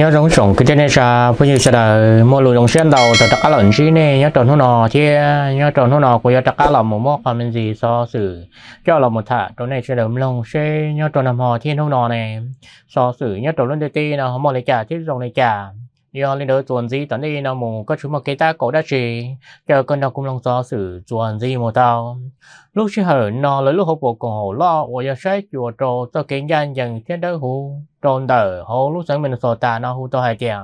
nhớ rong sòng cái này là bây giờ sẽ là mua lùi dòng sen đầu từ tất cả lợn chi này nhớ tròn nó nò chứ nhớ tròn nó nọ của tất cả lợn một mốc còn mình gì so xử cho là một thả chỗ này sẽ đầm lồng xe nhớ tròn nằm hò thiên nó nọ này so xử nhớ tròn luôn tê nào không một lấy trả chứ rồng lấy trả do lên đỡ chuẩn gì tấn đi nào mù có chú một cái ta cổ đã chỉ chờ con nào cũng lòng gió sử chuẩn gì một tao lúc chưa hở nó lấy lúc hộp bộ còn hổ lo và giờ sẽ chùa trồ cho kiến gian dần trên đất hù tròn đỡ hổ lúc sáng mình sò tà nó hù tao hai kìa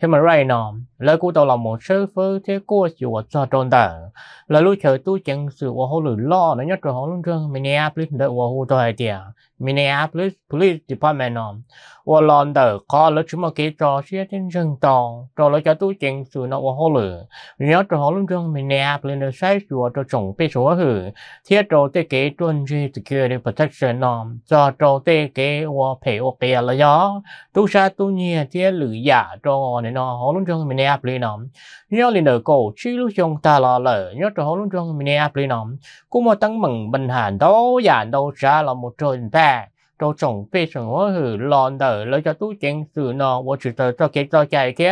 thế mà ray nó lấy cú tao là một sư phứ thế cua chùa cho tròn đỡ lấy lúc chờ tu chân sự và hổ lử lo nó nhất rồi hổ luôn trương Minneapolis đỡ và hù tao hai kìa Minneapolis Police Department nó 我浪得卡了，起码给找些真正当，找了家都进去那我好了。你要找好了，中没拿，不能晒说这种被说去，贴着这给准去这个的 protection 呢，这找这给我陪我给了呀，都啥都你贴旅呀，找我呢，好了中没拿不能，你要领导狗去了中大了了，你要找好了中没拿不能，估摸当门门喊都眼都啥了，没准备。ตัวส่งไปส่งว่าหือลอนเดอร์แลยจะตู้เจงสื่อนอว่าชุดเธอจะเก็บใจแค่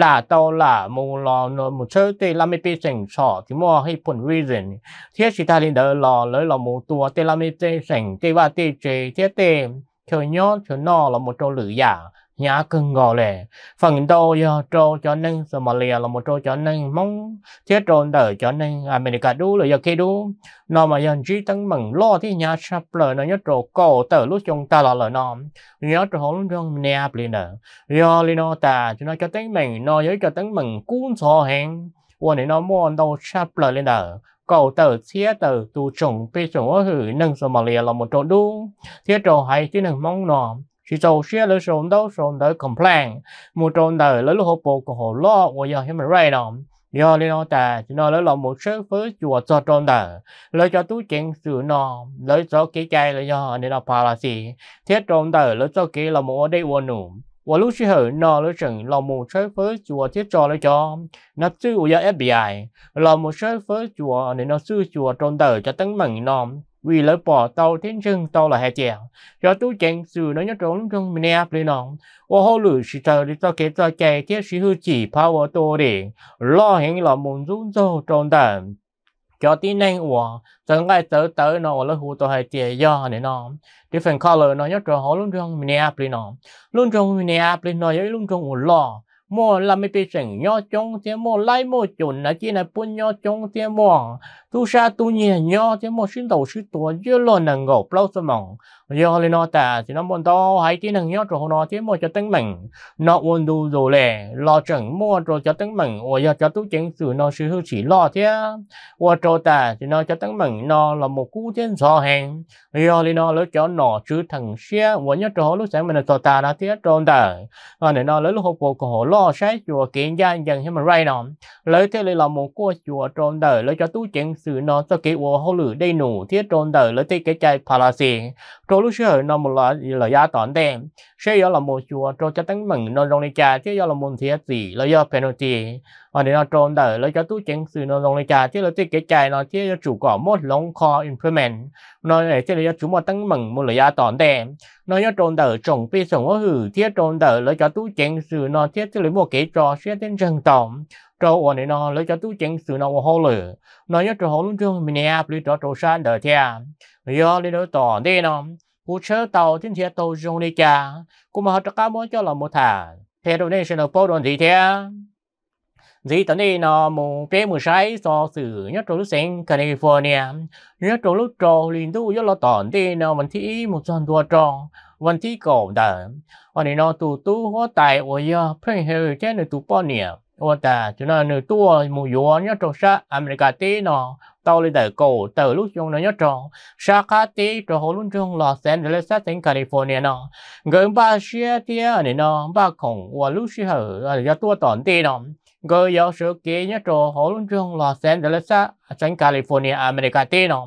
ลาโตลามูลอนมูเชื่อตีเราไม่ไปส่งสอที่มัวให้ผลวิเศษเทียสิตาลินเดอร์รอเลยวเรามูตัวตีเราไม่ไปส่งตีว่าตีเจเทียเต็มเธอย้อนเธยนอเราหมดตัวหรืออย่าง nhà cưng gò lè phần đô ờ, trô cho nên Somalia là một trô cho nên mong thiết trôn đời cho nên America đu là giờ kia đu nó mà dân trí tấn mừng lo thì nhà sắp lời nó nhớ trô cổ tờ lúc chúng ta là lời nó nhớ trô hỗn trong nè bì nở do li nó ta cho nó cho tiếng mình nó giới cho tiếng mình cuốn sổ hẹn quan này nó muốn đâu sắp lời lên đời cầu tờ thiết tờ tu trùng bê trùng ở hử nâng Somalia là một trô đu thiết trô hay chứ nâng mong nó chỉ trâu xe lỡ sống đâu sống đỡ complain một trâu đỡ lỡ lúc hộp bộ của hồ lo của giờ hiểu mà rồi đó do lý nó ta chỉ nó lỡ lòng một số với chùa cho trâu đỡ lỡ cho tú chuyện sự nó lỡ cho cái cây lỡ do nên là policy thiết trâu đỡ lỡ cho cái là một đây uốn nụ và lúc xưa nó lỡ chừng là một số với chùa thiết cho lỡ cho nó sư của FBI là một số với chùa nên nó sư chùa trâu đỡ cho tấn mừng nó vì lỡ bỏ tàu thiên rừng tàu là hệ chèo cho tu chèn sự nó nhớ trốn trong mình áp lý nòng ô hô lửa sự tờ đi tao kế tao chạy thiết sự hư chỉ power tô để lo hẹn là muốn rút rô trốn tầm cho tin nhanh của chẳng ai tới tới nó là hù tàu hệ chèo do này phần different color nó nhớ trốn hô luôn trong mình áp lý nòng luôn trong mình áp lý nó yếu luôn trong ủ lo mô là mấy bê sừng nhó chống thế mô lai mô chùn là chỉ này bún nhó chống thế mô tu sa tu nhẹ nhỏ thế một sinh đầu sư tổ chưa lo nằng gỗ lâu sơ mỏng do lên nó ta thì nó muốn to hãy tin nằng nhỏ cho nó thế một cho tăng mình nó muốn đủ rồi lệ lo chẳng mua rồi cho tăng mình và do cho tu chính sự nó sư hư chỉ lo thế và cho ta thì nó cho tăng mình nó là một cú trên so hàng do lên nó lấy cho nó chữ thằng xe và nhớ cho lúc sáng mình là cho ta đã thế tròn ta và ờ, để nó lấy lúc hộp bộ của họ lo sai chùa kiện gia dần hết mà ray nó lấy thế là một cua chùa tròn đời lấy cho tu chính sự nó cho kế ô hô lử đầy nụ thiết trôn đời lấy tới cái chạy phá là gì rồi lúc xưa nó một loại là giá tón đề sẽ là một chùa cho cho tăng mừng nó rong đi chạy thế là một thiết gì là do penalty ở ờ, đây nó trôn đỡ lấy cho tu chứng sự nó lòng lấy trả chứ là cái cái chạy nó chứ chủ có một lòng kho implement nó để chứ là chủ một tăng mừng một lời gia tòn đè nó cho trôn đỡ trồng pi sống ở hử thiết trôn đỡ lấy cho tu chứng sự nó thiết chứ lấy một cái trò xuyên đến rừng tổng trâu ổn này nó lấy cho tu chứng sự nó hồ lửa nó cho trâu hồ luôn trương mình áp lấy cho trâu san đỡ thea do lấy đó tòn đè nó cú chớ tàu thiên thiết tàu dùng lấy trả cũng mà họ cho cá muốn cho lòng một thả Thế đồ này sẽ được bao đoàn gì thế? dĩ tận đi nó một bé một sai so sử nhất trong lúc sinh California nhất trong lúc trâu liên tu nhất lo tòn đi nó mình thi một trăm đua tròn vẫn thi cổ đờ và nên nó tu tu hóa tài ở yo phơi hơi thế nữa tu bao nhiêu và ta cho nên nửa tua một yo nhất trong xã America tê nó tàu lên đại cổ từ lúc trong nó nhất trong xã khá tí trò hồ luôn trong lò sen để tỉnh California nó gần ba xe tia này nó ba khổng và lúc xe hở là do tua tòn tê nó gờ yếu sự kế nhá trò hồ luôn trường Los Angeles sang California America tino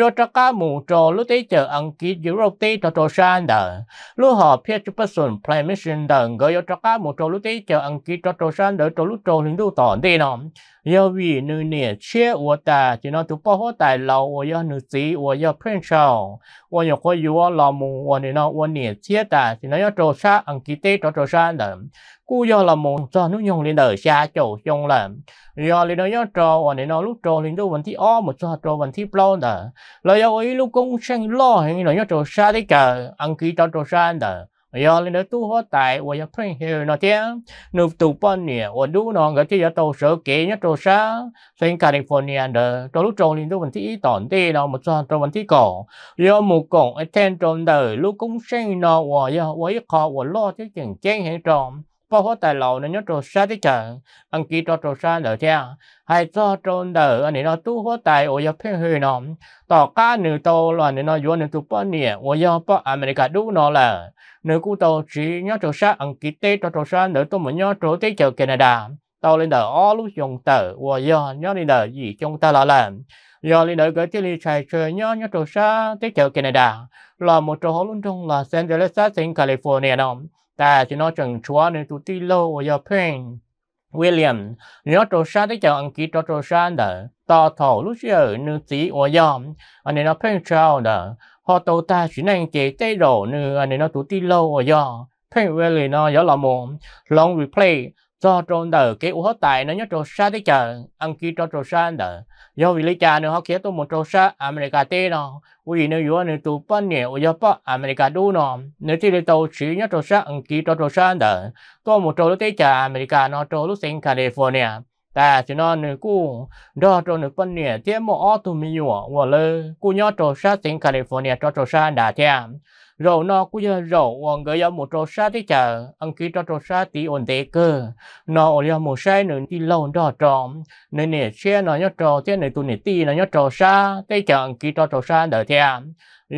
yo tra ca mu trò lúc tế chờ ăn ký Europe tế trò trò san đờ lúc họ phía chụp person plan mission đờ gờ yo tra ca mu trò lúc tế chờ ăn ký trò trò san đờ trò lúc trò lính đu tỏ tino yo vì nữ nè chia của ta chỉ nó tụ bao hoa tài lâu của yo nữ sĩ của yo principal Châu yo có yo lo mu của nó của nè chia ta chỉ nó yo trò sa ăn ký tế trò trò san đờ cú do là một do nó nhung lên đời xa chỗ chung là do lên đó do trò và nên nó lúc trò lên đó vẫn thi o một do trò vẫn thi plon đó là do ấy lúc cũng sang lo hay nó do trò xa đấy cả ăn ký cho trò xa đó do lên đó tu hóa tại và do phun hiệu nó thế nộp tù bắn nè và đủ nó cái thứ tàu sở kế nhớ trò xa sinh California đó trò lúc trò lên đó vẫn thi ý tổn tê nó một do trò vẫn thi cổ do một cổ ở trên tròn đời lúc cũng sang nó và do ấy khó và lo cái chuyện chén hay tròn bao hết tài lộ nên nhớ trò xa thế chẳng ăn kỹ cho trò xa lỡ thế hay cho trò đỡ anh ấy nói tu hết tài ôi nhập phiên hư nó tỏ cá nửa tô là anh ấy nói vốn nên tu bao nhiêu ở nhập bao America đủ nó là nửa cú tô chỉ nhớ trò xa ăn kỹ tế cho trò xa lỡ tôi muốn nhớ trò tế chợ Canada tao lên đỡ ó lúc dùng tờ ôi do nhớ lên đỡ gì chúng ta là làm do lên đỡ cái tiêu ly chạy chơi nhớ nhớ trò xa tế chợ Canada là một trò luôn trong là San Jose tỉnh California nông แต่ที่นอกจากชัวในตุดที่โลวยาเพ่งวิลเลียมเนื้อตัวชาติจากอังกฤษตัวชาเดอต่อถอลูกเชื่อนื้อสีอวยอม อันนี้เราเพ่งชาวเดอพอโตตาชินังเจเจโดนื้อันนี้เราตุี่โลวยอเพ่งเวลียนอยาละมงลองรีเพลย์ cho trôn đờ cái u hết tài nó nhớ trôn sa thế chờ ăn kia cho trôn sa đờ do vì lấy cha nữa họ kia tôi một trôn sa America tê nó vì nếu vừa nếu tụ bắn nhẹ ở giờ America đu nó nếu chỉ lấy tàu chỉ nhớ trôn sa ăn kia cho trôn sa đờ tôi một trôn lúc tới chờ America nó trôn lúc sinh California ta chỉ nói nữa cũ đó trôn nữa bắn nhẹ tiếp một ô tô mi nhọ vừa lơ cũ nhớ trôn sa sinh California cho trôn sa đã thèm rồi nó cũng như rồi ông người dân một trò xa thế chờ ông kia cho trò xa thì ổn định cơ nó ở dân một sai nữa thì lâu đó tròn nên nè xe nó nhớ trò thế này tụi nè ti nó nhớ trò xa thế chờ ông kia cho trò xa đỡ theo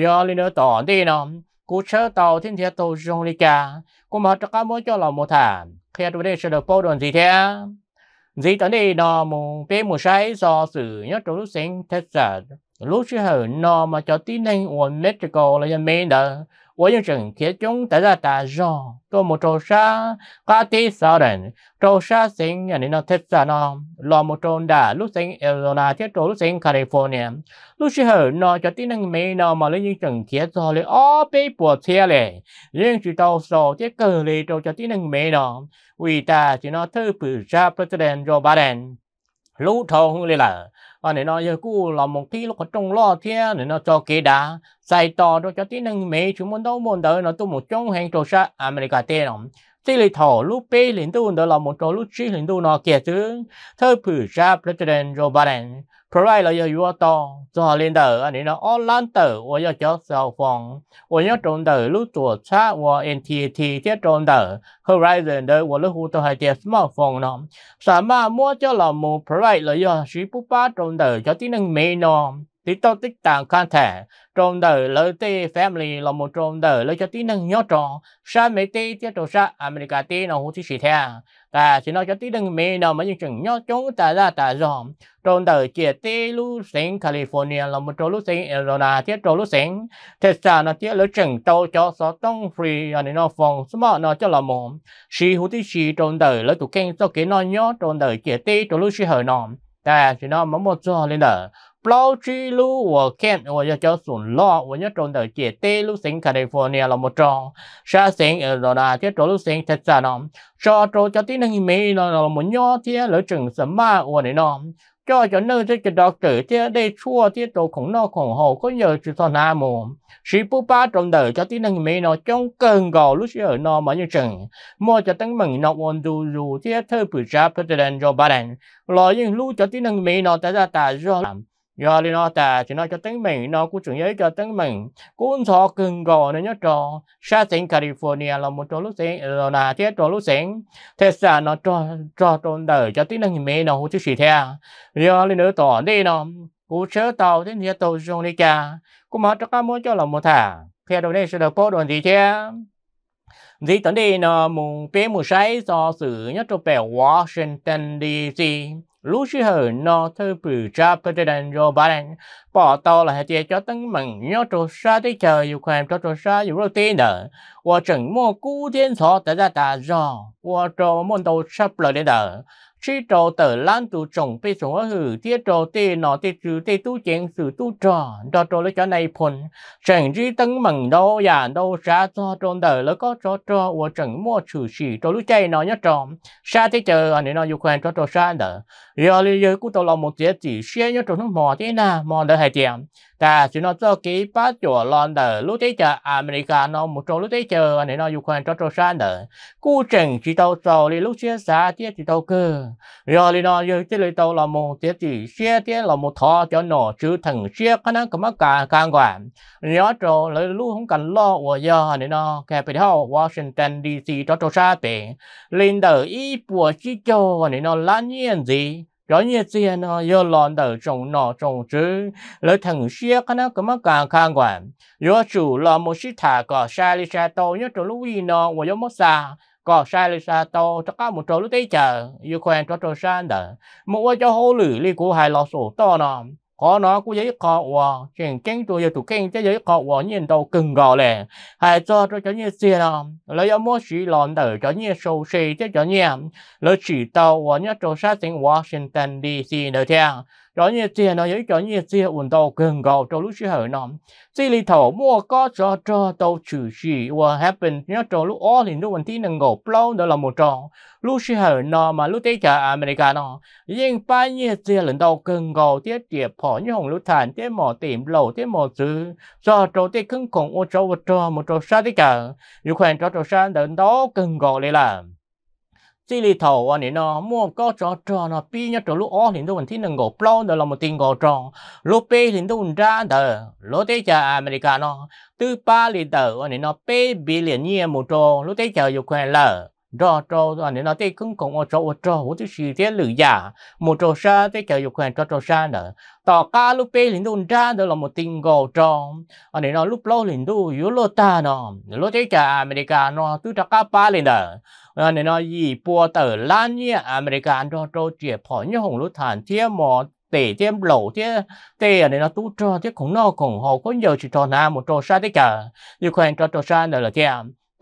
do lên nữa tỏ đi nó cú chớ tàu thiên thiệt tàu rong đi cả cũng mà cho cá mỗi cho lòng một thả khi tụi đây sẽ được bao đồn gì thế gì tới đây nó một bé một sai do sự nhớ trò lúc sinh thật sự lúc chứ hở nó mà cho tí nên uống mét cho cô là dân mình đó 我用整些中在在打仗，多么周沙，瓜地少人，周沙行人呢特色呢，罗姆中的路行 Arizona，铁路路行 California，路是后呢就地能没呢嘛，你用整些做嘞，哦被驳车嘞，用去到手铁个嘞，就就地能没呢，伟大就那特别是 President Joe Biden，路头红嘞了。à nên nó giờ cũ là một tí lúc có trong lo thế nên nó cho kia đã sai to đó cho tí năng mỹ chúng muốn đâu muốn đợi nó tu một trong hàng trò sa America tê nó tí lì thổ lúc bê liền tu đó là một trò lúc chi liền tu nó kia chứ thơ phử ra president Joe Biden 可爱了要有到做领导啊，你呢？哦，领导，我要教小方，我要中导，路左差，我 NTT 接中导，Horizon 的我的胡都还接 smartphone 呢，什么摸着了么？可爱了要谁不把中导叫技能没呢？tí tao tích tàng can thể trong đời lỡ tê family là một trong đời lỡ cho tí năng nhớ tròn sa mấy tê tiết trò sa America tê nó hút tí xì ta chỉ nói cho tí đừng mê nào mà những chừng nhớ chúng ta ra ta dòm trong đời chia tê lu sinh California là một chỗ lu sinh Arizona thiết chỗ lu sinh thế sao nó thiết lu chừng tàu cho số tông free anh nó phòng số mà nó cho là một si hữu tí si trong đời lấy tụ kênh cho cái nó nhớ trong đời chia tê chỗ lu si hở nòm ta chỉ nói mà một giờ lên đời bao chi lu của Ken của nhà cháu sùn lo của nhà trốn tới chế tê lu sinh California là một tròn sa sinh ở đó là chế trốn lu sinh thật ra nó cho trốn cho tí năng mì nó là một nhỏ thế lỡ chừng sớm mà của này nó cho cho nơi thích cái đọc tử thế đây chua thế trốn khủng nó khủng hồ có nhờ chữ thọ nam mù sĩ bố ba trốn tới cho tí năng mì nó trong cơn gò lúc ở nó mà như chừng mua cho tăng mừng nó ổn dù dù thế thơ bự ra president Joe Biden lo những lúc cho tí năng mì nó ta ra ta do làm do đi nó tà chỉ nó cho tính mình nó cũng chuẩn giấy cho tính mình cũng thọ cưng gò nên nhớ trò xa tỉnh California là một chỗ lúc sáng rồi là thế chỗ lúc sáng thế sao nó trò trò tròn đời cho tính năng mẹ nó hỗ chứ gì the do à. đi nữa tỏ đi nó cũng chớ tàu thế nhà tàu dùng đi cha cũng mở cho các mối cho là một thả phe đồ đây sẽ được cố đồ gì thế dĩ tận đi nó ờ, mùng bé mùng say do sự nhất trong bè Washington DC lúc xưa hở nó thơ bự cha President Joe Biden bỏ tàu là hệ chế cho tăng mừng nhớ trò xa tới trời yêu khoan cho trò xa yêu rô tê nợ, và chẳng mua cú thiên sọ tới ra ta do và trò môn đầu sắp lời đến nở chỉ trò tờ lan tụ trồng bê sống ở hử tiết trò tê nọ tê trừ tê tu chén sự tu trò đó trò lấy cho này phần chẳng chỉ tăng mừng đâu giả đâu xa cho tròn tờ lấy có cho trò và chẳng mua trừ chỉ trò lúc chạy nó nhớ trò xa thế chờ anh nó yêu quen cho trò xa đỡ rồi giờ cũng tao lòng một tiết chỉ xe nhớ trò nó mò thế nào mò đỡ hai tiệm cả chỉ nói cho cái ba chỗ London, đờ lúc đấy chờ America nó một chỗ lúc đấy chờ anh ấy nói Ukraine cho cho sang đờ cú trình chỉ tàu tàu đi lúc chia xa tiếc chỉ tàu cơ rồi đi nói giờ chỉ lấy tàu là một tiếc chỉ chia tiếc là một thọ cho nó chữ thằng chia khả năng có mắc cả càng quản nhớ chỗ lấy lúc không cần lo của giờ anh ấy nói nó capital Washington DC cho cho xa bể lên đờ ý bùa chỉ cho anh ấy nó lãng nhiên gì rõ như thế nào yêu ờ, lòng đời trong nọ trong chữ, lỡ thằng xia cái nó cũng mất càng khang quản yêu chủ là một sự thả cỏ sai li sai to nhất trong lúc gì nó và yo mất xa cỏ sai li sai to cho các một chỗ lúc tới chờ yêu quen cho chỗ sai đỡ một cái cho hô lử li của hai lọ sổ to nó có nó có giấy cọ ủa chuyện kinh tôi giờ tụi kinh cái giấy cọ ủa nhìn đầu cưng gò lẻ hãy cho tôi cho như xe nào lấy ở mua chỉ lòn tử cho như sâu xe cho cho như lấy chỉ tàu ủa nhất cho sát tỉnh Washington DC nữa theo rõ như chia nó yếu rõ như chia ổn đầu gần gầu trong lúc chưa hở nó chỉ li thầu mua có cho cho tàu trừ gì what happen nhớ trong lúc ó thì lúc mình tí nâng gầu plow đó là một trò lúc chưa hở nó mà lúc tới cả America nó nhưng ba như chia lần đầu gần gầu tiết tiệp họ như hồng lúc thản tiết mỏ tìm lầu tiết mỏ dữ do trâu tiết cứng cùng ô trâu một trò một trò sa tới cả như khoản cho trâu xa lần đầu gần gầu lại làm chỉ lì thầu anh nên nó mua có cho trò nó pi nhất trò lúc ó thì tôi vẫn thấy nâng gò plon đó là một tiền gò tròn lúc pi thì tôi vẫn ra đờ lúc thế cha America nó từ ba lì tờ anh nên nó pi bi liền nhiên một tròn lúc thế cha Ukraine lờ rõ cho anh nó thấy cũng còn ở cho ở trâu thì chỉ thế lử giả một trâu xa thế chờ dục quyền cho trâu xa nữa tỏ ca lúc bé lính đun ra đó là một tình gò trâu anh ờ, nó lúc lâu lính đu yếu lô ta nó lô thế chờ America nó cứ trắc cá ba lính ờ, đó anh nó gì bùa tờ lan nhé America nó cho chuyện phỏ như hồng lúa thản thiê mò tệ thêm lỗ thế tệ ở ờ, đây nó tu cho thế cũng nó cũng họ có nhiều chỉ cho nào một trò xa thế cả như quen cho trò xa nữa là thế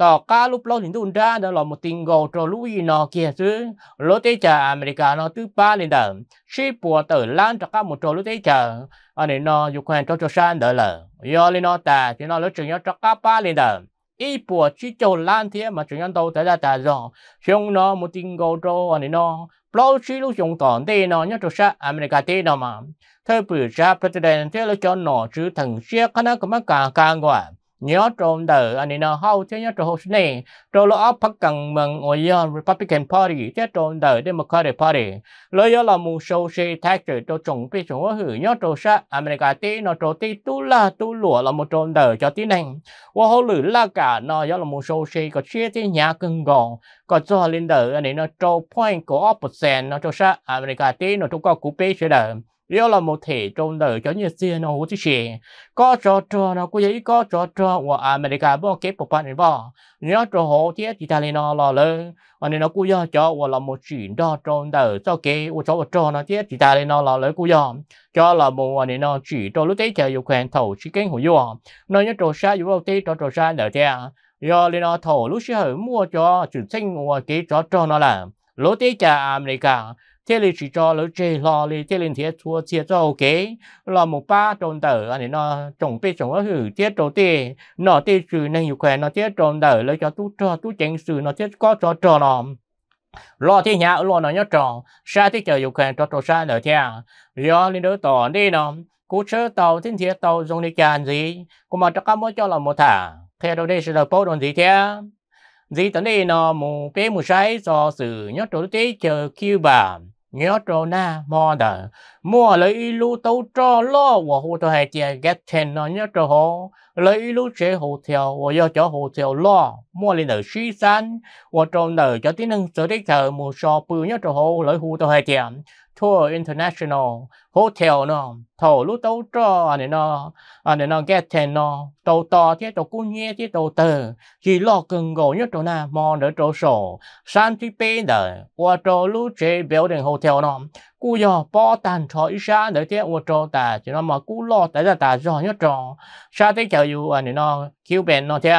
tao cá lúc lâu thì tôi đã đó là một tình gồ cho lũ gì nó kia chứ lỗ tế chờ America nó thứ ba lên đó ship bùa tử lan cho cá một trò lỗ tế chờ anh này nó dục quen cho cho san đó là do lên nó ta thì nó lỗ chừng nhau cho cá ba lên đó ý bùa chỉ cho lan thế mà chúng nhau đâu tới ra ta rõ chúng nó một tình gồ cho anh này nó lâu chỉ lúc chúng tòn đây nó nhớ cho sa America đây nó mà thời buổi ra president thế là cho nó chứ thằng xe cái nó cũng mắc càng càng quá nhớ trong đời anh nó hậu thế nhớ trong hồ này trong lo áp phát cần mừng người dân Republican Party thế trong đời Democratic Party lo giờ là một số xe tax trừ cho chủng bị chủng hóa nhớ trong sa America tí nó trong tí tu la tu lụa là một trong đời cho tí này và hồ lử là cả nó giờ là một số xe có chia thế nhà cưng gòn có cho lên đời anh nó trong point của opposition nó trong sa America tí nó trong có cú bê sẽ đời nếu là một thể trong đời cho như xe nó hút chỉ có cho cho nó cũng vậy có cho cho và America bao kế bộ này vào nếu cho hộ thì thì ta lên nó lo lớn và nên nó cũng do cho và là một chuyện đó trong đời cho kế và cho và cho nó thì thì ta lên nó lo lớn cũng do cho là một nên nó chỉ cho lúc đấy chờ yêu quen thầu chỉ kén hồ vô nó nhớ trò xa yêu tê cho trò xa nữa thế do lên nó thầu lúc sẽ mua cho chuyển sinh và kế cho cho nó làm lúc đấy chờ America thế là chỉ cho lỡ chơi lo lì thế lên thiệt thua thiệt cho ok lo một ba trôn tờ anh nó trồng bê trồng ở hử thế trâu tê nó tê trừ nên hiệu khỏe nó thế trôn tờ lấy cho tú cho tú chỉnh sự nó thế có cho cho lòng lo thế nhà lo nó nhớ tròn sa thế chờ hiệu khỏe cho trâu sa nữa thế do lên đỡ tỏ đi nó cú chớ tàu thiên thiệt tàu dùng đi càn gì cũng mà cho các mối cho là một thả thế đâu đây sẽ là bố đồn gì thế gì tấn đây nó mù bé mù sai do sự nhớ trâu tê chờ kêu bà nhớ cho na mò đờ mua lấy lu tàu cho lo và hồ tôi hay tiền get ten nó nhớ cho hồ lấy lu chế hồ theo và do cho hồ theo lo mua lên ở xí san và trò nở cho tí năng sở đích thờ mua so bự nhớ cho hồ lấy hồ tôi hay tiền tour international hotel nó thầu lúc tàu trò anh nó anh nó get ten nó tàu to thế tàu cú nhé thế tàu tờ chỉ lo cần gỗ nhất chỗ nào mò đỡ chỗ sổ san thì bên đờ qua chỗ lúc chế building hotel nó cú giờ bỏ tàn cho ít xa đỡ thế qua chỗ ta chỉ nó mà cú lo tại ra ta do nhất chỗ sao à, thế kiểu như anh nó kêu bèn nó thế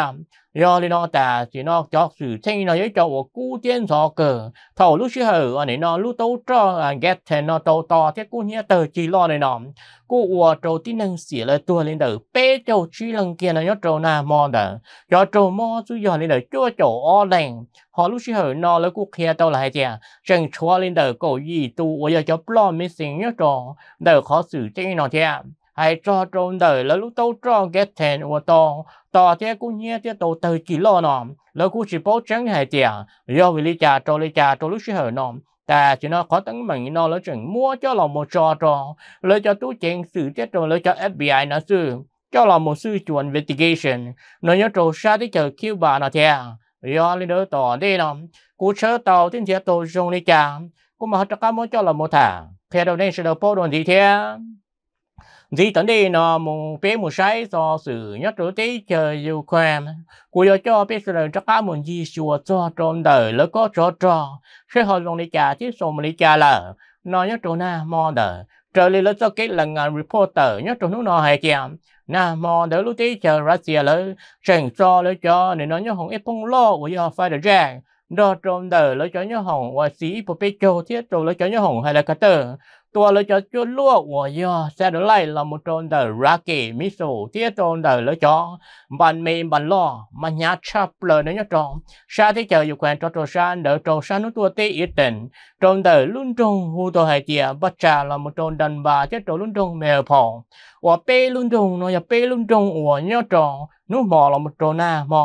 do li nó ta chỉ nó cho sự thanh nó giấy cho của cú tiên gió cờ thầu lúc xưa hở anh ấy nó lúc tấu cho anh à, ghét thì nó tấu to thế cú nhớ tờ chỉ lo này nọ cú ủa trâu tin năng xỉ là tua lên đầu bé trâu chi lần kia nó nhớ trâu na mò đờ cho trâu mò suy giờ lên đầu chúa trâu o lành họ lúc xưa hở nó là cú kia tàu lại chè chẳng chúa lên đầu cổ gì tu ủa giờ cho plon missing nhớ trâu đầu khó xử thanh nó chè ai cho trâu đời là lúc tao cho cái thèn của tao tao thế cũng nghe thế tao từ chỉ lo nọ là cũng chỉ bảo chẳng hề tiền do vì lý cha cho lý cha cho lúc sẽ hở nọ ta chỉ nó có tấn mình nó là chuyện mua cho là một trò trò lấy cho tú chèn xử chết rồi lấy cho FBI nó xử cho là một sư chuẩn investigation nó nhớ trâu xa tới chờ kêu bà nó thế do lý đỡ tỏ đi nọ cú chớ tàu tin thế tàu dùng lý cha cũng mà hết cả muốn cho là một thả theo đầu đây sẽ đầu bố đồn gì thế dì tấn đi nó mùng bé mùng sai do sự nhất trở tế chờ yêu quen của do cho bé sự chắc cá mùng gì chùa cho tròn đời lỡ có cho trò sẽ hồi lòng đi trả chứ sổ mà đi trả lỡ nó nhất chỗ na mò đời trở lên lỡ cho cái là ngàn reporter nhất chỗ nó nó hay chèm na mò đỡ lúc tế chờ ra xìa lỡ chẳng cho lỡ cho nên nó nhớ hồng ép phong lo của do phải được rằng đó tròn đời lỡ cho nhớ hồng và sĩ bộ bé châu thiết rồi lỡ cho nhớ hồng hay là cả tờ ตัวเลยจะจุดลวกหัวยอแซดไล่เรามุตนเดอร์รักกี้มิสูเที่ยตนเดอร์เลยจอบันเมนบันล่อมันยัดชับเลยนะยจองชาที่เจออยู่แควนจอตัวชานเดอร์จอชานุตัวเตอีเตนตนเดอร์ลุ่นจงหูตัวไฮเจียบัจจาเรามุตนดันบาเที่ยตลุ่นจงเมลพองหัวเป้ลุ่นจงเนาะอย่าเป้ลุ่นจงหัวยอจองนู้หมอเรามุตนาหมอ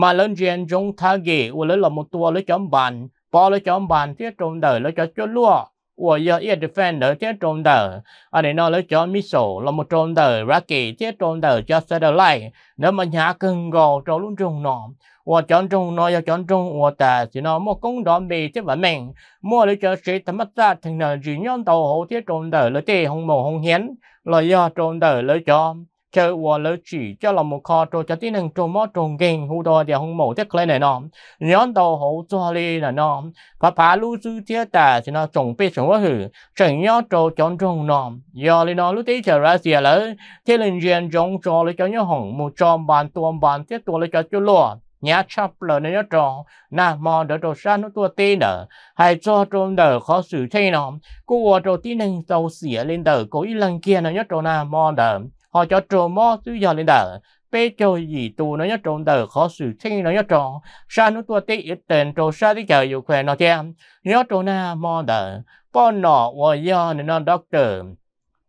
มาเล่นเจียนจงทาเกอวันเลยเรามุตัวเลยจอมบันปอเลยจอมบันเที่ยตนเดอร์เลยจอจุดลวก我要一直分得这中的，啊，你那了叫 missile，那么中的 rocket，这中的叫 satellite，那么 nhà cần gò cho luôn trung nó, 我 chọn trung nó, 要 chọn trung 我的，是那么工作没这文明，么了叫谁他妈咋成了只样到好这中的了这红毛红显，了要中的了叫。chờ vợ lỡ chỉ cho lòng một kho trò cho tí năng trò mó trò ghen hú đo đèo hông mổ tiếc lên này nọ nhón đầu hậu cho lì là nọ phá phá lưu sư thiết tà thì nó trồng bê sống quá hử chẳng nhó trò chọn trồng nọ giờ lì nọ lúc tí chờ ra xìa lỡ thì linh riêng trồng trò lì cho nhó hỏng một tròn bàn tuôn bàn thiết tuôn lì cho chú lùa nhá chắp lờ nên nhá trò na mò đỡ trò xa nó tua tê nở hay cho trò đỡ khó xử thế nọ cô trò tí năng tàu xỉa lên đỡ cố ý lần kia nó nhá trò na mò đỡ họ cho trộm mò tư giờ lên đỡ bê cho gì tu nó nhớ trộm đỡ khó xử thi nó nhớ trộm sa nó tua tí ít tên trộm sa tí chờ dù khỏe nó che nhớ trộm na mò đỡ bò nọ wo yo nên nó doctor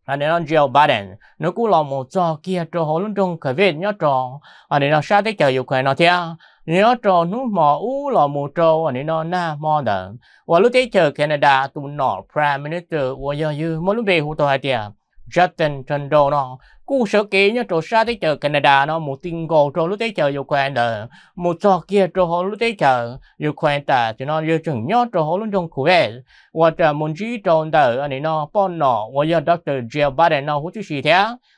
anh nên nó Joe Biden nó cũng là một trò kia trò hồ luôn trong khởi viện nhớ trò anh à, nên nó sa tí chờ dù khỏe nó che nhớ trò nó mò u là một trò à nên nó na mò đỡ và lúc tí chờ Canada tụi nọ Prime Minister wo yo như mỗi lúc về hụ tôi hai tiệm Justin Trudeau nó cú sở kế nhá trò xa tới chờ Canada nó một tin gò trò lúc tới chờ dù khoan đờ một trò kia trò họ lúc tới chờ dù khoan tà thì nó giờ chừng nhớ trò họ lúc trong khu vệ và trò muốn chỉ trộn tờ anh ấy nó bọn nó và giờ Dr. Jill Biden nó hút chú sĩ thế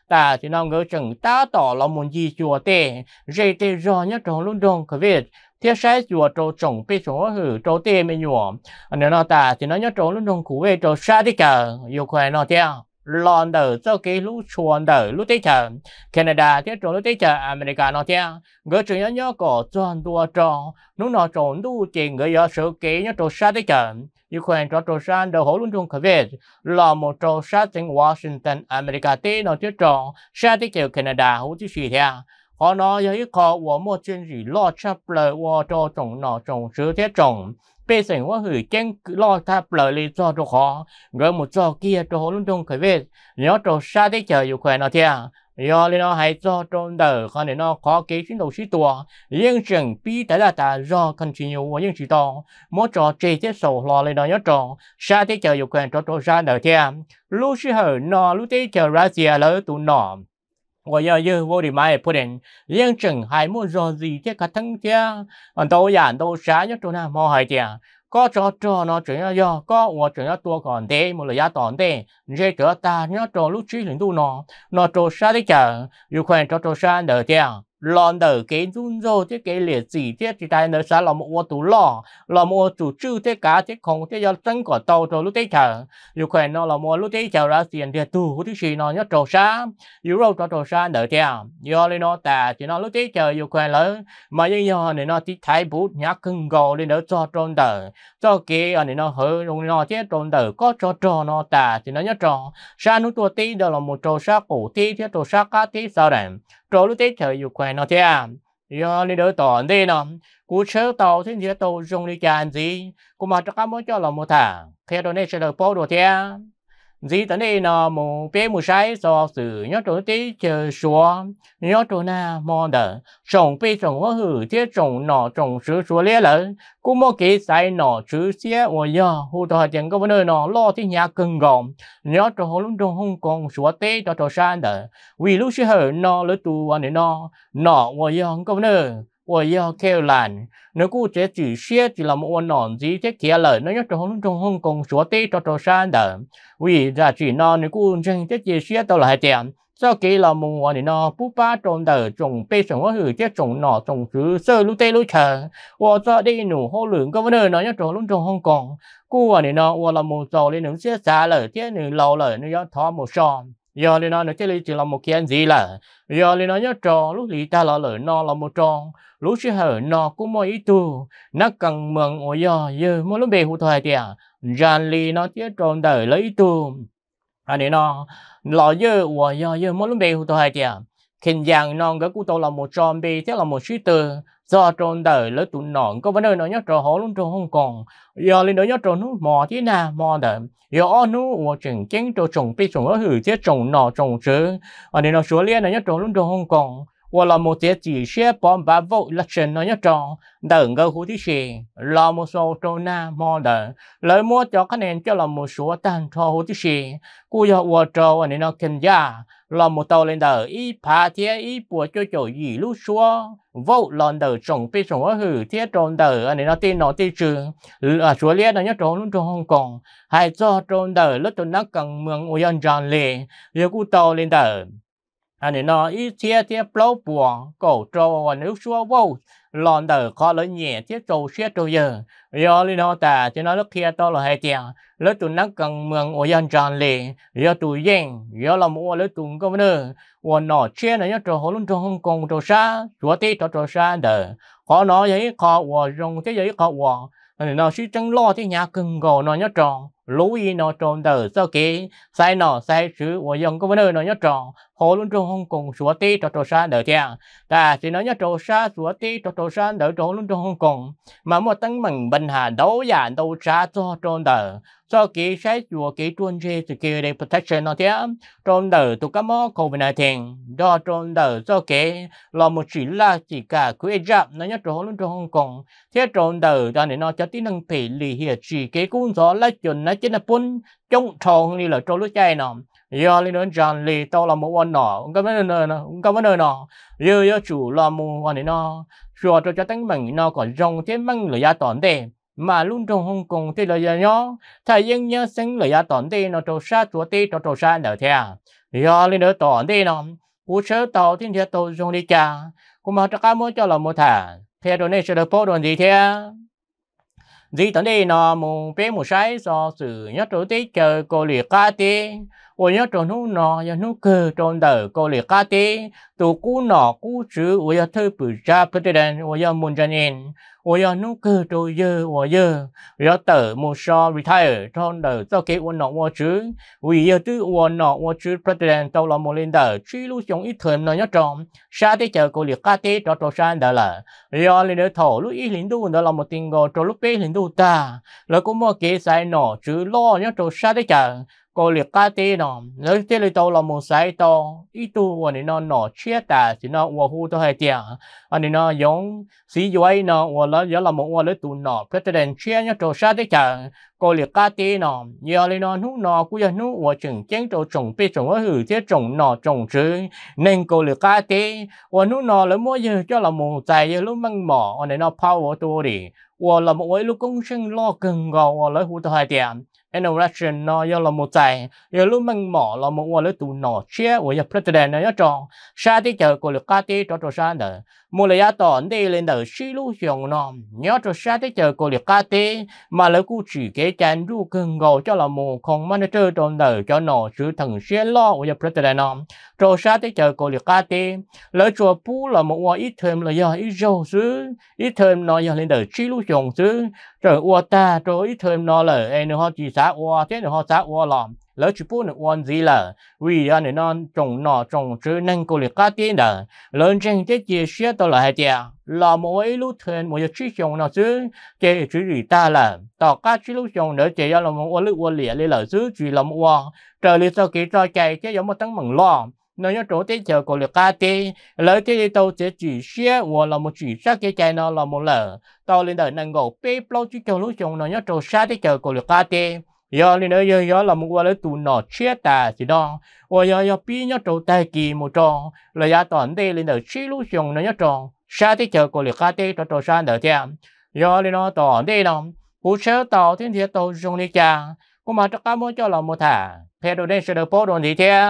ta thì nó ngỡ chừng tá tỏ là muốn gì chùa tê dây tê rò nhá trò lúc trong khu vệ thiết sai chùa trò trồng bê chỗ hử trò tê mê nhùa anh ấy nó ta thì nó nhớ trò lúc trong khu vệ trò xa tới chờ dù khoan nó theo lon đờ cho cái lũ chuồn đờ lũ tây chờ Canada thiết trốn lũ tây chờ America nó theo người chuyện nhớ nhớ cổ tròn đua tròn nó nó trốn đu chỉ người do sự kế nhớ trốn xa tây chờ Ukraine cho trốn xa đầu hổ luôn trong COVID là một trốn xa tỉnh Washington America tây nó thiết tròn xa tây chờ Canada hữu chứ gì theo họ nói với họ của một chuyện gì lo chấp lời của cho trồng nọ trồng sứ thiết trồng bây giờ quá hử chân lo ta lỡ lì cho đồ khó rồi một cho kia đồ luôn trong khởi về nhớ đồ xa thế chờ dù khỏe nó thế do lên nó hay do trong đời con để nó có cái chuyến đầu sĩ tua riêng trường bi tại là ta do continue và riêng chỉ to mỗi trò chơi tiếp sầu lo lên nó nhớ trò xa thế chờ dù quen cho trò ra đời thế lúc sư hở nó lúc thế chờ ra gì lỡ tụ nọ 我要有我的买不能认真还没做 gì thế cả thằng kia anh đâu ya đâu sáng nhất chỗ nào mà hay thế có cho cho nó chuyện nó do có 我 chuyện nó tua còn thế một là giá tòn thế như thế ta nhớ cho lúc trí lĩnh tu nó nó cho sáng đấy chờ yêu quen cho cho sáng được chưa lon đỡ cái run rô thế cái liệt gì thế thì tại nơi sao là một ô tú lò là một ô tú chư thế cả thế không thế do chân của tàu rồi lúc thế chờ dù khỏe nó là một lúc thế chờ ra tiền thì tu thứ gì nó nhất trầu xa dù rồi cho trầu xa đỡ theo do lên nó tà thì nó lúc thế chờ dù khỏe lớn mà nhưng do này nó thì thái bút nhá cưng gò lên đỡ cho trôn đỡ cho kia này nó hở rồi nó thế trôn đỡ có cho trò nó tà thì nó nhất trò xa nó tua tí đó là một trầu xa cổ tí thế trầu xa cá thế sao đẹp rồi lúc tết thời yêu quen nó thế à do đi đỡ tòn đi nó cú chớ tàu thì thì tàu dùng đi chàn gì cũng mà cho các mối cho là một thằng khi đó nên sẽ được bao đồ thế à? dĩ tận đây nó mù bé mù sai so sự nhớ chỗ tí chờ xóa nhớ chỗ na mò đỡ sống bé sống hoa hử thiết sống nọ trồng sứ xóa lẽ lỡ cú mò kế sai nọ sứ xé ô giờ hồ tòa tiền có vấn đề nọ lo thì nhà cưng gọn nhớ chỗ hồ lúc trong hong kong xóa tê cho chỗ san đỡ vì lúc xưa hở nọ lỡ tu anh nọ nọ ô giờ không có vấn đề 我要开兰，那古这只些只那么我难子这开了，那要从从香港说的到到山的，为啥子呢？那古这这只些到了还点，sau khi là một nón gì thế kia lợi nó nhất trong vì chỉ chỉ là tiền sau bút ba trồng đời trồng bê trồng hoa hử chết trồng nọ trồng thứ sơ lũ tê lũ chờ hoa cho đi nụ hô lượng có vấn đề nó nhất trồng luôn trong hong kong cua thì nó hoa là mùng sầu lên nướng xe xa lở tiết nướng lâu lợi nó nhất thó một xong giờ thì nó cái lý chỉ là một cái gì là giờ thì nó nhớ trò lúc lý ta là lời no là một trò lúc chứ hở no cũng mọi ý tu nó cần mừng ôi giờ giờ mỗi lúc về hụt thoại thì à rằng lý nó tiếc tròn đời lấy tu à nên nó lo giờ ôi giờ giờ mỗi lúc về hụt thoại thì à kinh giang non cái cú tôi là một tròn bì thế là một suy tư do tròn đời lấy tụi nọn có vấn đề nó nhớ trò hổ luôn trò không còn giờ lên đó nhớ trò nó mò thế nào mò đợi giờ nó và chừng chén trò trồng pi trồng ở hử thế trồng nọ trồng chứ và đây nó xuống liền nó nhớ trò luôn trò không còn 我老母在几些帮把我拉成那一种，等个蝴蝶线，老母说中那么冷，老母叫可能叫老母说单车蝴蝶线，故要我找我那更加，老母到领导一爬天一波就就一路说，我老头总被送我去天中头，你那天那天去，啊，昨天那一种那种香港，还做中头，那种那更猛我要讲嘞，也故到领导。anh ấy nói ít chia chia plau buồn cổ trâu và nếu xua vô lòn đờ khó lớn nhẹ tiếp trâu xia trâu giờ do lý nó ta cho nó lúc kia to là hai tiền lỡ tụi nó cần mường ở dân tràn lệ do tụi dân do là mua lỡ tụi có vấn và nó chia này nhớ trâu hồ luôn trâu không trâu xa chúa tí trâu trâu xa đờ khó nó giấy khó và rồng thế giấy khó và nó suy chân lo thế nhà cưng gò nó nhớ tròn lũ y nó tròn đời sao kì sai nó sai chứ và dân có vấn đề nó nhớ tròn hồ luôn trong hong kong sủa tê cho trò sa đỡ chàng ta chỉ nói nhớ trò sa sủa tê cho trò sa đỡ trò luôn trong hong kong mà một tăng mừng bình hà đấu giả đấu sa cho tròn đời so kỹ sai chùa kỹ chuôn dê sự kia để protection nó thế tròn đời tụ cá mò covid 19 do tròn đời so kỹ lo một chỉ là chỉ cả cứ ép giáp nói nhớ trò luôn trong hong kong thế tròn đời ta để nó cho tí năng phê lì hiệp chỉ cái cũng gió lá chuẩn nó chính là bún chống tròn như là trò lúa chay nọ yo lên non jan lì tao làm một quan nọ cũng có vấn đề nọ cũng có vấn đề nọ yo yo chủ làm một quan nọ cho cho cho tăng mạnh nó còn rong thế măng lợi gia toàn đề mà luôn trong Hong Kong thì là giờ nhó thầy dân nhớ sinh lợi gia toàn đề nó trâu xa chúa tê cho trâu sa nở theo yo lên nữa toàn đề nọ, cú sớ tàu thiên thiệt tàu dùng đi cha, cũng mà cho cá mỗi cho làm một thả theo đồ này sẽ được bố đồ gì theo gì toàn đây nọ một bé một sai do sự nhất trâu tê chờ cô lì cá tê 我要做弄 nó ya nu cơ trong đầu cô lì cá tê tổ cú nó cú chữ 我要偷不加不对人我要 muốn chân in 我要努个做嘢，我要要得冇少 retire，从头做起我攞我住，为要对我攞我住 president 到落冇领导，去路上一屯那一种，沙地就过嚟家地做做山得啦，要你哋头路一领导到落冇定个做路被领导打，那个冇几晒攞住攞一做沙地就。cô liệt cá tê nó lấy tê lấy tàu là một sai tàu ít tu và nên nó nọ chia ta chỉ nó và hu tôi hay tiệt anh nên nó giống sĩ duy nó và là giờ là một và lấy tụ nọ president chia nhau trò sát đấy chẳng cô liệt cá tê nó giờ lấy nó nút nọ cũng giờ nút và chừng chén trộn trồng bê trồng ở hử thế trồng nọ trồng chứ nên cô liệt cá tê và nút nọ lấy mỗi giờ cho là một tài giờ lúc mang mỏ anh nên nó power tôi đi và là một ấy lúc công sinh lo cần gò và lấy hu tôi hay tiệt en ở restaurant nó yo là một tài yo lúc mang mỏ là một quan lưỡi tụ nọ chia của nhà president nó yo tròn sa tí chờ của lực ca tí cho cho sa nữa mua lấy tòn đi lên đầu xí lú hiong nó nhớ cho sa tí chờ của lực ca tí mà lấy cụ chỉ cái chán ru cưng gầu cho là một con manager trong đầu cho nọ sự thằng xế lo của nhà president nó cho xa tí chờ của lực ca tí lỡ cho pu là một quan ít thêm là do ít dâu xứ ít thêm nó yo lên đầu xí lú hiong xứ trời qua ta cho ít thêm nó là em nó chỉ xã ô thế là họ xã ô làm lỡ chỉ bún uốn gì là vì anh nên non trồng nọ trồng chứ nên cô liệt cá tiền đó lớn trên thế chia sẻ đó là hai tia là mỗi lúc thường mỗi chỉ trồng nó chứ chế chỉ gì ta là tạo cá chỉ lúc trồng nữa chế là một uốn lúc uốn liệt lấy lỡ chứ chỉ là một uốn trời lý sau kỹ cho chạy chế giống một tấn mừng lo nó nhớ chỗ tế chờ cổ lực ca tế lời tế đi tàu sẽ chỉ xe hoặc là một chỉ sát cái chạy nó là một lỡ tàu lên đời năng gỗ bê bao chứ cho lúc chồng nó nhớ chỗ sát tế chờ cổ lực ca tế giờ lên đời giờ giờ là một quả lỡ tụ nọ chia tà chỉ đó hoặc giờ giờ bi nhớ chỗ tay kỳ một tròn lời giá toàn tế lên đời chi lúc chồng nó nhớ tròn sát tế chờ cổ lực ca tế cho chỗ sát đời thêm giờ lên đời toàn tế nó cú sớ tàu thiên thiết tàu dùng đi chàng cũng mà chắc cá muốn cho lòng một thả theo đồ đen sẽ được bố đồn gì thế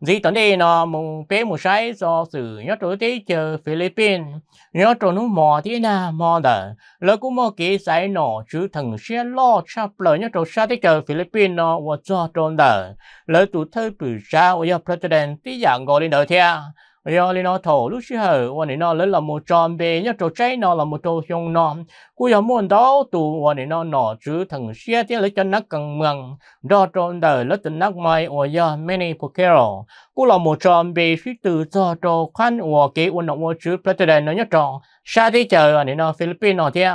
dĩ tận đây nó một bé một sai do sự nhớ chỗ thế chờ Philippines nhớ chỗ nó mò thế na mò đờ lỡ cũng mò kỹ sai nó chứ thần xe lo cha lỡ nhớ chỗ sai thế chờ Philippines nó và cho trôn đờ lỡ tụ thơ tụ ra và president tí dạng gọi lên đờ theo yo li nó thổ lúc xưa hở วัน này nó lấy là một tròn bề nhất trò trái nó là một trò xung nó cú giờ tu, đó tụ วัน này nó nọ chứ thằng xe thì lấy cho nó cần mừng đó tròn đời lấy cho nó mai ở giờ many pokero cú là một tròn bề suy từ cho trò khoan ở cái quân động ở chứ president nó nhất tròn sa thì chờ anh nó Philippines nó thế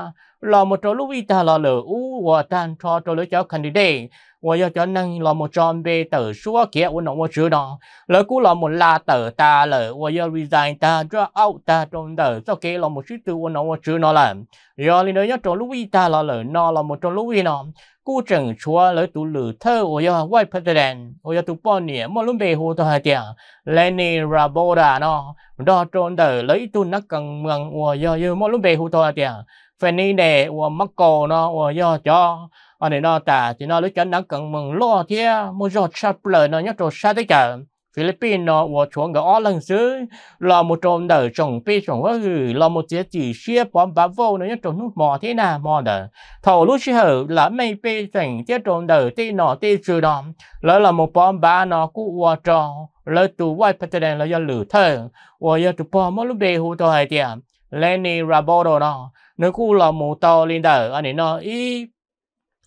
là một trò lúc ta là lỡ u và tan cho trò lấy cháu candidate 我要叫能老么装备的说给我弄我知道，老古老么拉的大了，我要 resign 的 drop out 的中的，这给老么许多我弄我知道了，要你呢要找路易大了了，那老么找路易呢？古整说了读了特，我要 white president，我要读半年，莫论被胡多还点，Lenny Raboda 呢，到中的 lấy tu nắc cần mừng, 我要要莫论被胡多还点，phần này để 我 mất cổ nó，我要叫。anh này nó ta thì nó lúc chắn nắng cần mừng lo thế mua cho chắp lời nó nhắc cho xa tới cả Philippines nó và chuẩn cái ở lần xứ là một trong đời trồng pi trồng quá gửi là một chế chỉ xia bom bá vô nó nhất trong nước mò thế nào mò đời thầu lúc xí hở là mấy pi thành chế trong đời tí nó tí trừ đó lỡ là một bom bá nó cú và trò lỡ tụ vai phát triển là do lửa thơ và do tụ bom mỗi lúc đề hù tàu hải tiệm Lenny Rabodo nó nó cũng là một tàu lên đời anh ấy nó ý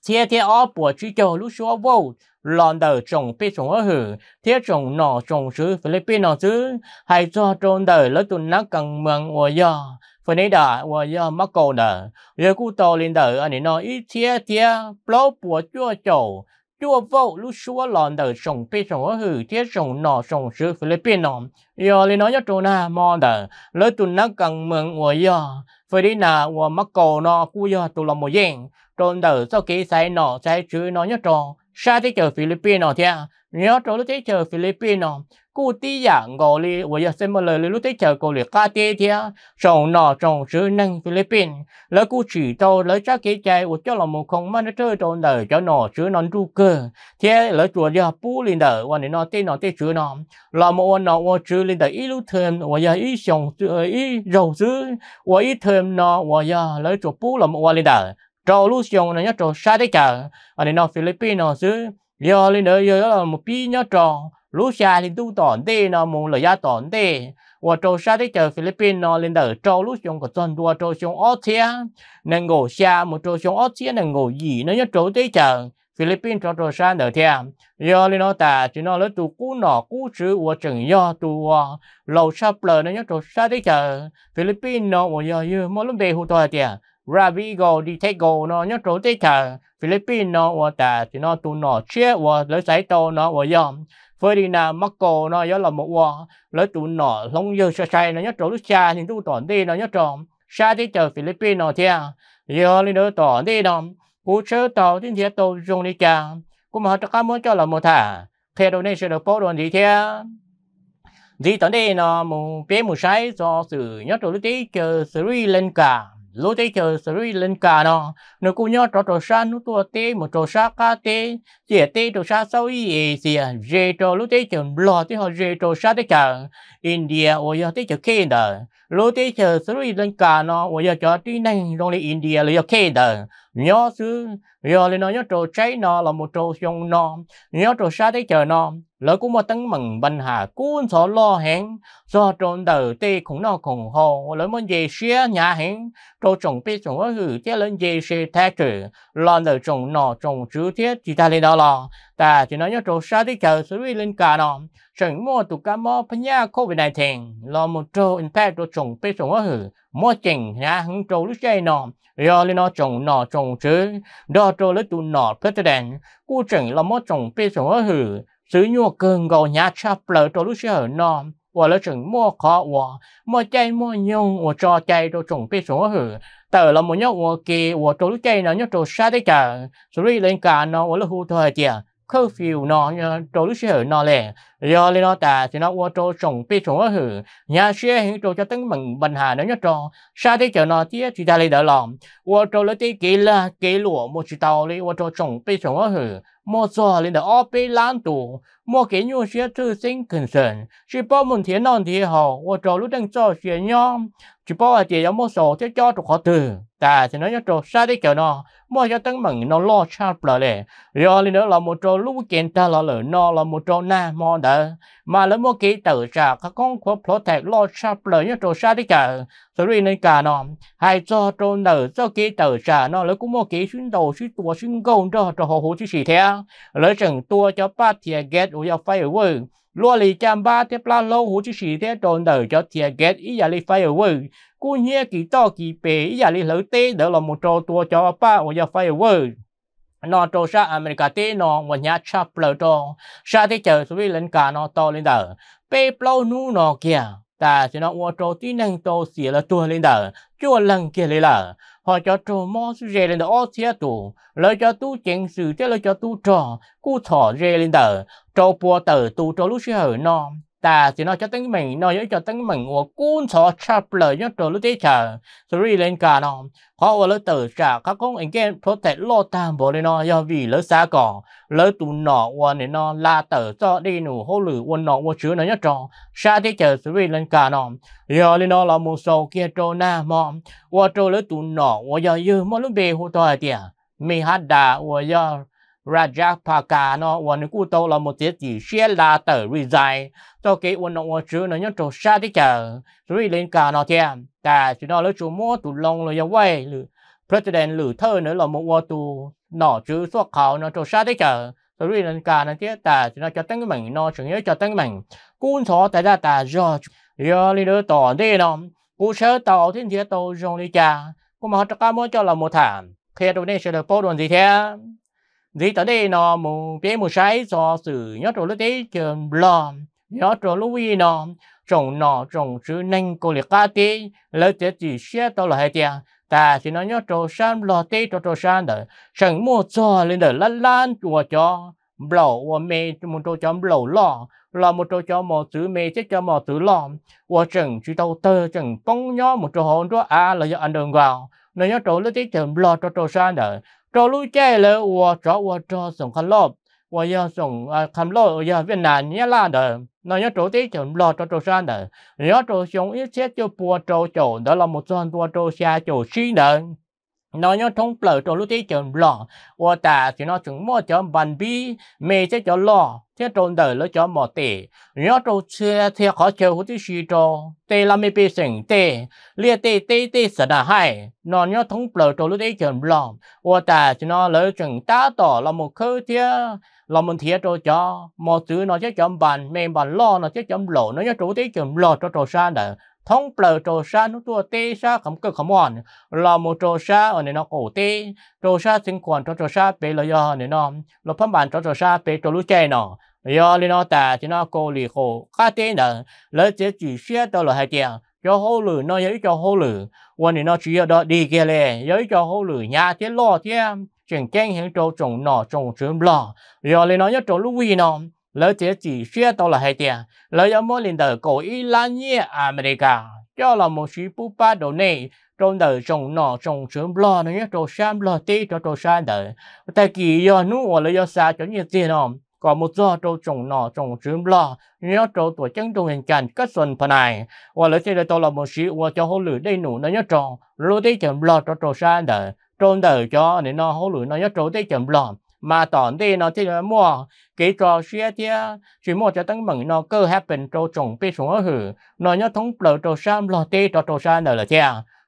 thế thế ở bùa chỉ cho lúc xưa vô lòn đầu trồng bị trồng ở hử thế trồng nọ trồng xứ Philippines nọ xứ hay cho trồng đời lấy tuần nát cần mừng ủa do phần này đã ủa do mắc cầu đời giờ cú to lên đời anh ấy nói ít thế thế bố bùa chưa chua vô lúc xua lòn đời sông bê sông ở hử tiết sông nọ sông sư Filipino. Yo lì nói cho tôi nà mò đờ, lỡ tôi nà cần mượn của yo, phải đi nà của mắc cầu nọ của yo tù lòng một dạng, trôn đờ sau khi sai nọ sai chứ nó nhất tròn, sai tới chờ nọ thia, nhớ trốn tới chờ nọ cụ tí giả ngô li và giờ xem một lời lưu tích chờ cô liệt ca tê thia sầu nọ trong sứ năng Philippines lỡ cụ chỉ tàu lỡ chắc kế chạy và cho là một không mà nó chơi tàu nở cho nọ sứ nón du cơ thế lỡ chùa giờ bù lên đỡ và nó tí nó tí sứ nọ là một nọ và sứ lên đỡ ít lưu thêm và giờ ít sòng ít dầu sứ và ít thêm nọ và giờ lỡ chùa bù là một lên đỡ trâu lưu sòng này nhá trâu sai đấy chờ, và nó Philippines nó sứ giờ lên đỡ giờ là một pi nhá trâu lúc xa thì tu tổn đi nó muốn lợi gia tổn đi và châu xa thì chờ Philippines nó lên đỡ châu lúc chúng của tuần đua châu chúng ót thế nên ngủ xa một châu chúng ót thế nên ngủ dị nó nhớ Châu tới chờ Philippines cho Châu xa nữa thế do lên nó ta chỉ nó lấy tu cú nọ cú chữ và chừng do tu lâu xa bờ nó nhớ Châu xa tới chờ Philippines nó và do như mỗi lúc về hụt thôi thế Ravigo đi thấy go nó nhớ Châu tới chờ Philippines nó và ta chỉ nó tu nọ chia và lấy sải tàu nó và dòng với đi na mắc nó gió là một quả ờ, lấy trụ nọ lông dơ sai sai nó nhớ trộn lúc xa thì tụ tổn đi nó nhớ trộn xa thì chờ Philippines nó thia à, giờ lên nữa tổn đi đó cú sớ tàu thì thia tàu dùng đi cha cũng mà tất cả muốn cho là một thả theo đầu này sẽ được bố đoàn gì thia à? gì tổn đi nó một bé một sai do sự nhớ trộn lúc tí chờ Sri Lanka lúc tí chờ Sri Lanka nó nó cũng nhớ trộn trộn xa nó tua tí một trộn xa cá tí chỉ tê đồ sa sau ý gì à, rê trò lúc tê chờ lo tê họ rê trò sa tê chờ India ô giờ tê chờ Canada lúc tê chờ số ý lên cả nó ô giờ cho tê nâng trong lấy India lấy Canada nhớ xứ giờ lên nó nhớ trò cháy nó là một trò xong nó nhớ trò sa tê chờ nó lỡ cũng một tấn mừng bình hà cuốn sổ lo hẹn do trộn đầu tê cũng nó cùng hồ lỡ muốn về xe nhà hẹn trâu trồng biết trồng ở hử tê lên về xe thay trừ lo đầu trồng nọ trồng chữ thiết chỉ ta lên đó lò ta chỉ nói nhớ trâu sa đi chờ xử lý linh cả nọ sừng mua tụ cá mò phân nhà covid 19 lo một trâu impact trâu trồng pe trồng ở hử mua chỉnh nha hứng trâu lúc chơi nọ rồi lên nó trồng nọ trồng chứ đo trâu lấy tụ nọ president cú chỉnh lo mua trồng pe trồng ở hử sử nhu cơn gầu nhà cha plờ trâu lúc chơi nọ hử tờ là một nhóm kia, wo trâu lúc chơi nó nhóm trâu xa đấy cả, rồi lên cả nó wo là hú thôi tiệt, khơ phiêu nó trâu lúc xe nó lẻ do lên nó ta thì nó qua trâu trồng bê trồng ở hử nhà xe hiện trâu cho tấn bằng bình hà nó nhớ trò xa thế chờ nó tía thì ta lấy đỡ lòng qua trâu lấy tí kỹ là kỹ lụa một chỉ tàu lấy qua trâu trồng bê trồng ở hử mua giò lên đỡ ó bê lan tù mua cái nhu xe thư sinh cần sơn chỉ bao mình thế non thì họ qua trâu lúc đang cho xe nhóm chỉ bao là chỉ có một số thế cho trục họ từ ta sẽ nói nhớ trâu sao đi kiểu nó mua cho tăng mừng nó lo cha bờ lệ rồi lên nữa là một trâu lúc kiện ta là lửa nó là một trâu na mò đỡ mà lấy mua kỹ tử trả các con của pro lo cha bờ nhớ trâu sao đi cả rồi nên cả nó hay cho trâu đỡ cho kỹ tử trả nó lấy cũng mua kỹ xuyên đầu xuyên tua xuyên gông cho cho hồ hồ chứ xì thế lấy chẳng tua cho ba thìa ghét uya phải vơi lúa lì chăm ba thế la lâu hồ chứ xì thế trâu đỡ cho thìa ghét ý giờ lì phải vơi กูเฮียกี่ต่อกี่เปย์อย่าลิเหลือเต้เดี๋ยวเราหมดจอตัวจอป้าโอ้ยไฟเวอร์นอโจชาอเมริกาเต้นองวันยาชาเปลือจองชาที่เจอสวีเลนกานอตอลินเดอร์เปเปลานูนอเกียแต่ฉันเอาโจที่นั่งโตเสียละตัวลินเดอร์จัวลังเกียเลยล่ะพอจะโจมอสเจลินเดอร์ออเสียตัวเลยจะตู้เจงสื่อเจ้าเลยจะตู้จอกู้ถอเจลินเดอร์โจปัวเตอร์ตูโจลูกเชื่อหนอ ta chỉ nói cho tiếng mình nói với cho tiếng mình của cuốn sổ chập lời nhất rồi lúc đấy chờ Sri lên cả nó khó ở lớp tử trả các con anh em có thể lo tam bộ lên nó do vì lớp xa cỏ lớp tụ nọ qua nên nó là tử cho đi nụ hô lử qua nọ qua chứa nó nhất tròn xa thế chờ rồi lên cả nó do lên nó là một số kia trâu na mọ qua trâu lớp tụ nọ và do dư mỗi lúc về hỗ trợ tiền mi hát đà qua do Rajapaka nó uốn cú tàu là một tiết chỉ xe là tờ resign cho cái uốn nó uốn chữ nó nhớ trâu xa đi chờ rồi lên cả nó thế ta chỉ nó lấy chỗ mua tụ rồi yêu quay lử president lử thơ nữa là một uốn tụ nó chữ xuất khẩu nó trâu xa đi chờ rồi lên cả nó thế ta chỉ nó cho tăng mình nó chủ yếu cho tăng mình cuốn thọ tại ra ta do do đi đỡ tỏ đi nó cú sơ tàu thiên thiết tàu rong đi cha cũng mà họ cho cá cho là một thảm khi tôi nên sẽ được bao đoàn gì thế vì tới đây nó mù bé mù sai do sự nhớ rồi lúc đấy trường lo nhớ rồi lúc vi nó trồng nó trồng sự nâng cô liệt cá tê lấy thế chỉ xe tao là hai tiền ta chỉ nói nhớ rồi san lo tê cho rồi san đỡ sẵn mua cho lên đời lăn lăn chùa cho bầu và mẹ một chỗ cho bầu lò là một chỗ cho một thứ mẹ chết cho một thứ lò và chẳng chỉ đầu tơ chẳng công nhớ một chỗ hồn đó à là do anh đường vào nó nhớ chỗ lúc đấy trường lo cho chỗ san đỡ cho lui chạy là 我找我找送看落，我要送啊看落，我要越南也拉的，那要走的就落走走山的，你要走上一些就不走走，那那么转多走下就西能。nó nhớ thông bờ cho lúc thế chọn lọ, và ta chỉ nó chúng mua cho bàn bi mê sẽ cho lọ, thế trộn đời nó cho mò tệ nhớ trộn xe thì khó chờ hút thế suy cho tê là mê bê sừng tê lia tê tê tê sợ đã hay nó nhớ thông bờ cho lúc thế chọn lọ, và ta chỉ nó lỡ chúng ta tỏ là một khơi thế là một thiệt cho cho mỏ thứ nó sẽ chọn bàn mềm bàn lò nó sẽ chọn lò nó nhớ trộn thế chọn lọ cho trộn xa nữa thông bờ trò sa nút tua tê sa không cơ không mòn là một trò sa ở nơi nó cổ tê trò sa sinh quan trò trò sa bê là do nơi nó là phân bản trò trò sa bê trò lũ chè nó do nên nó ta chỉ nó cô lì khổ cá tê nè lỡ chỉ chỉ xe đó là hai tiền cho hô lử nó giấy cho hô lử quan nên nó chỉ ở đó đi kia lè giấy cho hô lử nhà thế lo thế chẳng chăng hiện trâu trồng nọ trồng trứng lò do nên nó nhớ trâu lũ vi nó lỡ chế chỉ xe đó là hai tiền lỡ yếu mỗi lần đầu cổ ý là nhẹ America cho là một số bút ba đầu này trong đời trong nọ trong sớm lo nó nhé trong sáng lo tí cho trong sáng đời tại kỳ do nụ lỡ do xa cho nhiều tiền không có một do trâu trồng nọ trồng sớm lo nhớ trâu tuổi chân trồng hình cảnh kết xuân phần này và lấy xe tôi là một sĩ và cho hỗ lửa đây nụ nó nhớ trồng lô tí chậm lo cho trâu xa đời trôn đời cho nên nó hỗ lửa nó nhớ trâu tí chậm lo mà tổn đi nó thì mua cái trò xe thế chỉ mua cho tăng mừng nó cơ happen trâu trồng bị xuống ở hử nó nhớ thống lợ trâu sam lò tê trò trâu sa nở là thế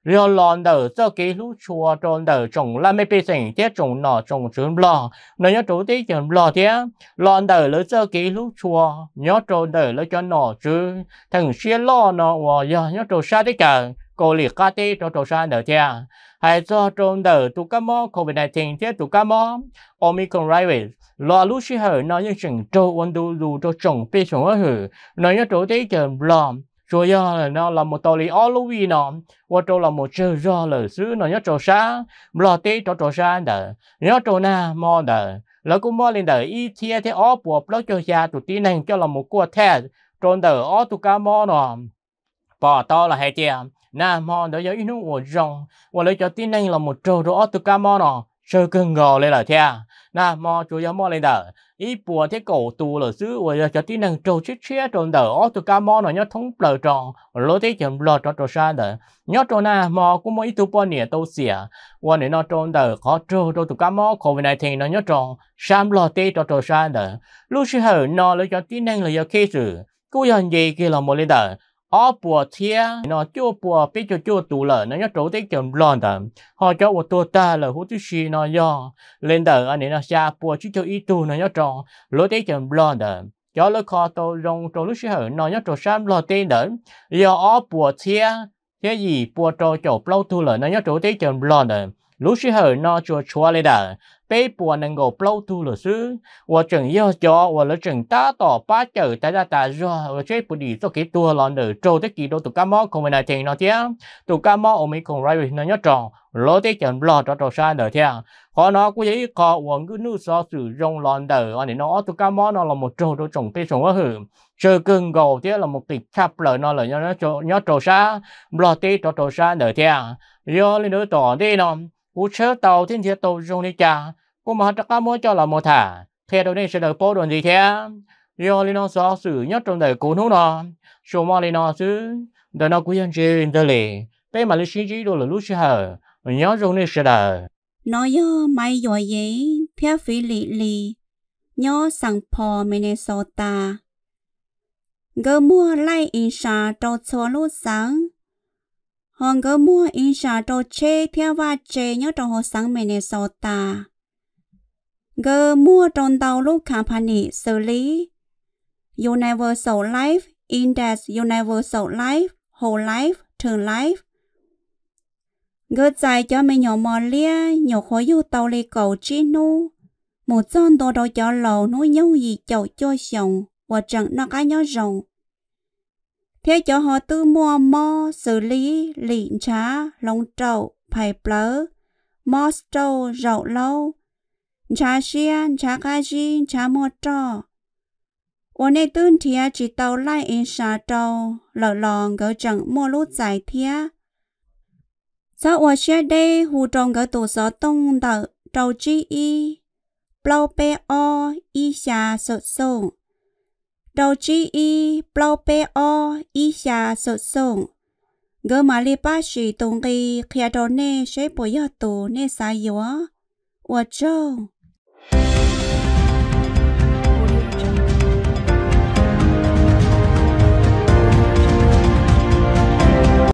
rồi lòn đỡ cho cái lũ chùa tròn đỡ trồng là mấy bị sình thế trồng nọ trồng trứng lò nó nhớ chủ tí trồng lo thế lo đỡ lấy cho cái lũ chùa nhớ trâu đỡ lấy cho nọ chứ thằng xe lo nó và nhớ trâu sa đi cả cô liệt cá tê cho cho sa nở thea hay cho trong đờ tụ cá mò covid 19 thea tụ cá mò omicron virus lo lúc xí hở nó những chuyện trâu ôn đu dù cho chồng bê chồng ở hử nó nhớ chỗ tế chờ lòm rồi do là nó là một tàu lý all over nó và chỗ là một chữ do là xứ nó nhớ chỗ sa lo tế cho chỗ sa đờ nhớ chỗ na mò đờ lỡ cũng mò lên đờ y thea thế ó buộc lỡ cho xa tụ tí này cho là một cua thẻ trôn đờ ó tụ cá mò nó bỏ to là hai chiếc na mo đó giờ nước wo rong và lấy cho tin anh là một trâu đó từ ca mo nọ sơ cưng gò lên là thea na mo chú giờ mo lên đờ ý bùa thế cổ tù là xứ và lấy cho tin anh trâu chết chết trâu đờ ó từ ca mo nọ nhớ thống lời tròn lối thế chậm lò trò trâu xa đờ nhớ trâu na mo cũng mỗi tu po nẻ tàu xỉa và nè nó trâu đờ có trâu trâu từ ca mo covid này thì nó nhớ tròn sam lò thế trò trâu xa đờ lúc xưa nó lấy cho tin anh là giờ khi sử cứ giờ gì kia là một lên đờ ở bùa thia nó chưa bùa bây giờ chưa tù lợ nó nhớ chỗ tiết chồng lòn tầm họ cho một tua ta là hút xì nó do lên đời anh ấy nó xa bùa chỉ cho ít tu nó nhớ tròn lối tiết chồng lòn tầm cho lối kho tô rong trâu lúc xí hở nó nhớ trò sam lo tên đỡ do ở bùa thia thế gì bùa trò chỗ lâu tu lợ nó nhớ chỗ tiết chồng lòn tầm lúc xí hở nó cho chúa lên đờ bé bùa nâng gồ plau tu lửa sư và chẳng yêu cho và lỡ chẳng ta tỏ ba chữ, ta ra ta do và chế bù đi cho cái tua lòn nở trâu tới kỳ đô tụ ca mò không phải là tiền nó thế tụ ca mò ông ấy còn rai nó nhớ tròn lỡ tới chẳng lo cho trò sai nữa thế họ nó cũng vậy họ vẫn cứ nuôi so sử dụng lòn nở anh nó tụ ca mò nó là một trâu đô trồng cây trồng quá hử chơi cưng gầu thế là một tịch chắp lời nó là nhớ nhớ trò xa lo tê trò trò xa nữa thế do lên nữa tỏ đi nó u chớ tàu thiên thiệt tàu dùng đi chả cô mà chắc cá mua cho là một thả thế đâu đây sẽ được bố đồn gì thế do lý nó xóa xử nhất trong đời của hút nó số mà lý nó chứ đời nó quý nhân chế đời lì bé mà lịch sử chỉ đồ là lúc chưa nhớ dùng đi sẽ đợi Nói yo mai yo ye phía phi lì lì nhớ sang po Minnesota gơ mua lại in sa cho chua lúc sáng hong go mua in sha to che theo va che nhớ trong hồ sáng Minnesota. Go mua trong đầu lúc company xử lý Universal Life Index Universal Life Whole Life Term Life Go giải cho mình nhỏ mò lia nhỏ khối yêu tàu lì cầu chi nu một con đồ đồ cho lầu nuôi nhau gì chậu cho xong, và chẳng nó cái nhớ rồng thế cho họ tư mua mò xử lý lịn trá lông trậu phải plớ mò trâu rậu lâu trà xiên trà cà chi trà mò trò ôn này tương thia chỉ tàu lại in xa trâu lỡ lòng gỡ chẳng mua lút giải thia sau ôn xe đây hù trông gỡ tù gió tông đỡ trâu chi y bao bê o y xa sợ sông ดอจีอีเปล่าเปออีชาสดส่งเกมาลีป้าชีตรงกีเคียดอนเน่ใช้ปอยอตวเนสายยวอวจง